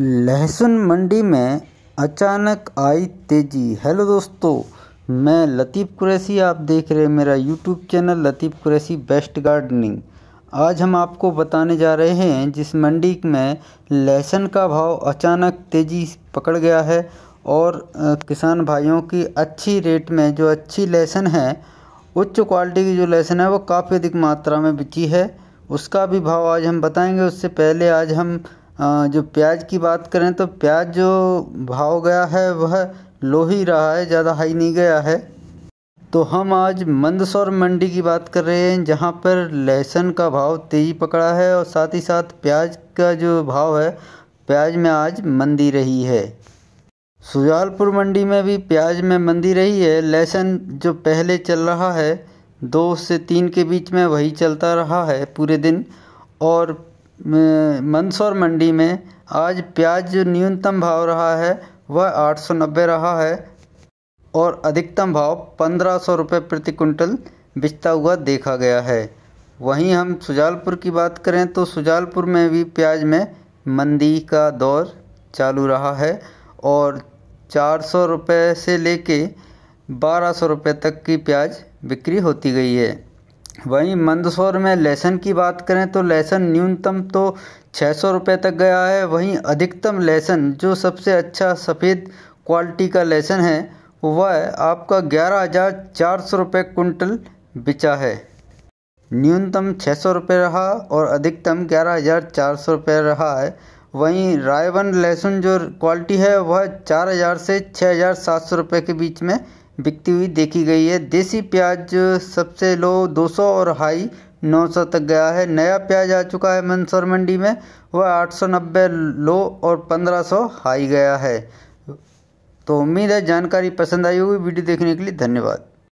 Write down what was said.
लहसुन मंडी में अचानक आई तेजी हेलो दोस्तों मैं लतीफ़ कुरैसी आप देख रहे हैं मेरा YouTube channel Latif Qureshi best gardening आज हम आपको बताने जा रहे हैं जिस मंडी में लहसुन का भाव अचानक तेज़ी पकड़ गया है और किसान भाइयों की अच्छी रेट में जो अच्छी लहसुन है उच्च क्वालिटी की जो लहसुन है वो काफ़ी अधिक मात्रा में बिकी है उसका भी भाव आज हम बताएंगे उससे पहले आज हम जो प्याज की बात करें तो प्याज जो भाव गया है वह लो ही रहा है ज़्यादा हाई नहीं गया है तो हम आज मंदसौर मंडी की बात कर रहे हैं जहाँ पर लहसुन का भाव तेज़ी पकड़ा है और साथ ही साथ प्याज का जो भाव है प्याज में आज मंदी रही है सुजालपुर मंडी में भी प्याज में मंदी रही है लहसुन जो पहले चल रहा है दो से तीन के बीच में वही चलता रहा है पूरे दिन और मंदसौर मंडी में आज प्याज जो न्यूनतम भाव रहा है वह आठ सौ नब्बे रहा है और अधिकतम भाव पंद्रह सौ रुपये प्रति कुंटल बिचता हुआ देखा गया है वहीं हम सुजालपुर की बात करें तो सुजालपुर में भी प्याज में मंदी का दौर चालू रहा है और चार सौ रुपये से लेके बारह सौ रुपये तक की प्याज बिक्री होती गई है वहीं मंदसौर में लहसन की बात करें तो लहसन न्यूनतम तो छः सौ रुपये तक गया है वहीं अधिकतम लहसन जो सबसे अच्छा सफ़ेद क्वालिटी का लहसन है वह आपका ग्यारह हज़ार चार सौ रुपये कुंटल बिचा है न्यूनतम छः सौ रुपये रहा और अधिकतम ग्यारह हज़ार चार सौ रुपये रहा है वहीं रायवन लहसुन जो क्वालिटी है वह चार हज़ार से छः हज़ार सात सौ रुपये के बीच में बिकती हुई देखी गई है देसी प्याज सबसे लो 200 और हाई 900 तक गया है नया प्याज आ चुका है मंदसौर मंडी में वह आठ लो और 1500 हाई गया है तो उम्मीद है जानकारी पसंद आई होगी वीडियो देखने के लिए धन्यवाद